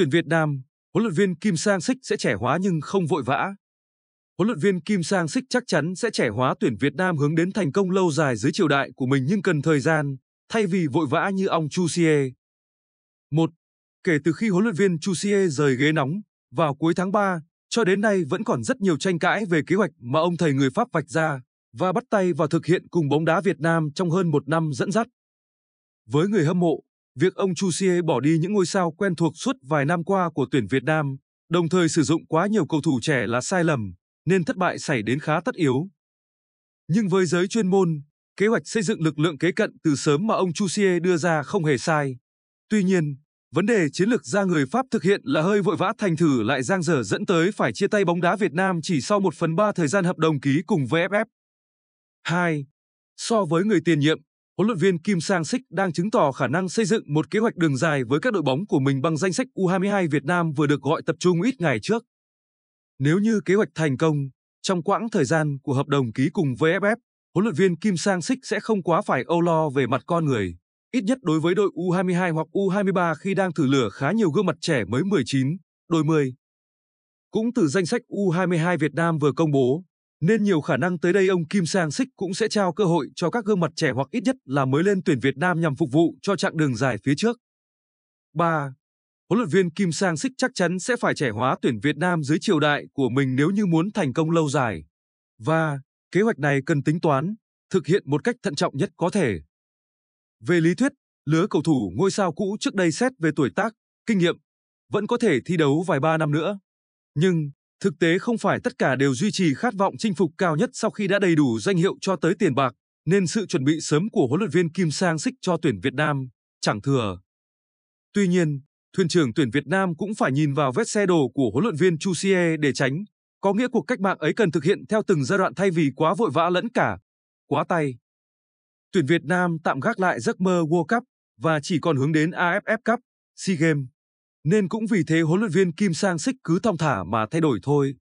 tuyển Việt Nam, huấn luyện viên Kim Sang Sik sẽ trẻ hóa nhưng không vội vã. Huấn luyện viên Kim Sang Sik chắc chắn sẽ trẻ hóa tuyển Việt Nam hướng đến thành công lâu dài dưới triều đại của mình nhưng cần thời gian, thay vì vội vã như ông Chu Sie. 1. Kể từ khi huấn luyện viên Chu Sie rời ghế nóng vào cuối tháng 3, cho đến nay vẫn còn rất nhiều tranh cãi về kế hoạch mà ông thầy người Pháp vạch ra và bắt tay vào thực hiện cùng bóng đá Việt Nam trong hơn một năm dẫn dắt. Với người hâm mộ, Việc ông Chu Xie bỏ đi những ngôi sao quen thuộc suốt vài năm qua của tuyển Việt Nam, đồng thời sử dụng quá nhiều cầu thủ trẻ là sai lầm, nên thất bại xảy đến khá tất yếu. Nhưng với giới chuyên môn, kế hoạch xây dựng lực lượng kế cận từ sớm mà ông Chu Xie đưa ra không hề sai. Tuy nhiên, vấn đề chiến lược ra người Pháp thực hiện là hơi vội vã thành thử lại giang dở dẫn tới phải chia tay bóng đá Việt Nam chỉ sau 1 phần 3 thời gian hợp đồng ký cùng VFF. 2. So với người tiền nhiệm, huấn luyện viên Kim Sang Sik đang chứng tỏ khả năng xây dựng một kế hoạch đường dài với các đội bóng của mình bằng danh sách U22 Việt Nam vừa được gọi tập trung ít ngày trước. Nếu như kế hoạch thành công, trong quãng thời gian của hợp đồng ký cùng VFF, huấn luyện viên Kim Sang Sik sẽ không quá phải âu lo về mặt con người, ít nhất đối với đội U22 hoặc U23 khi đang thử lửa khá nhiều gương mặt trẻ mới 19, đôi 10. Cũng từ danh sách U22 Việt Nam vừa công bố, nên nhiều khả năng tới đây ông Kim Sang Sik cũng sẽ trao cơ hội cho các gương mặt trẻ hoặc ít nhất là mới lên tuyển Việt Nam nhằm phục vụ cho chặng đường dài phía trước. 3. Huấn luyện viên Kim Sang Sik chắc chắn sẽ phải trẻ hóa tuyển Việt Nam dưới triều đại của mình nếu như muốn thành công lâu dài. Và kế hoạch này cần tính toán, thực hiện một cách thận trọng nhất có thể. Về lý thuyết, lứa cầu thủ ngôi sao cũ trước đây xét về tuổi tác, kinh nghiệm, vẫn có thể thi đấu vài ba năm nữa. Nhưng Thực tế không phải tất cả đều duy trì khát vọng chinh phục cao nhất sau khi đã đầy đủ danh hiệu cho tới tiền bạc, nên sự chuẩn bị sớm của huấn luyện viên Kim Sang Sik cho tuyển Việt Nam chẳng thừa. Tuy nhiên, thuyền trưởng tuyển Việt Nam cũng phải nhìn vào vết xe đổ của huấn luyện viên Chu Sie để tránh, có nghĩa cuộc cách mạng ấy cần thực hiện theo từng giai đoạn thay vì quá vội vã lẫn cả quá tay. Tuyển Việt Nam tạm gác lại giấc mơ World Cup và chỉ còn hướng đến AFF Cup, SEA Games. Nên cũng vì thế huấn luyện viên Kim Sang Sích cứ thong thả mà thay đổi thôi.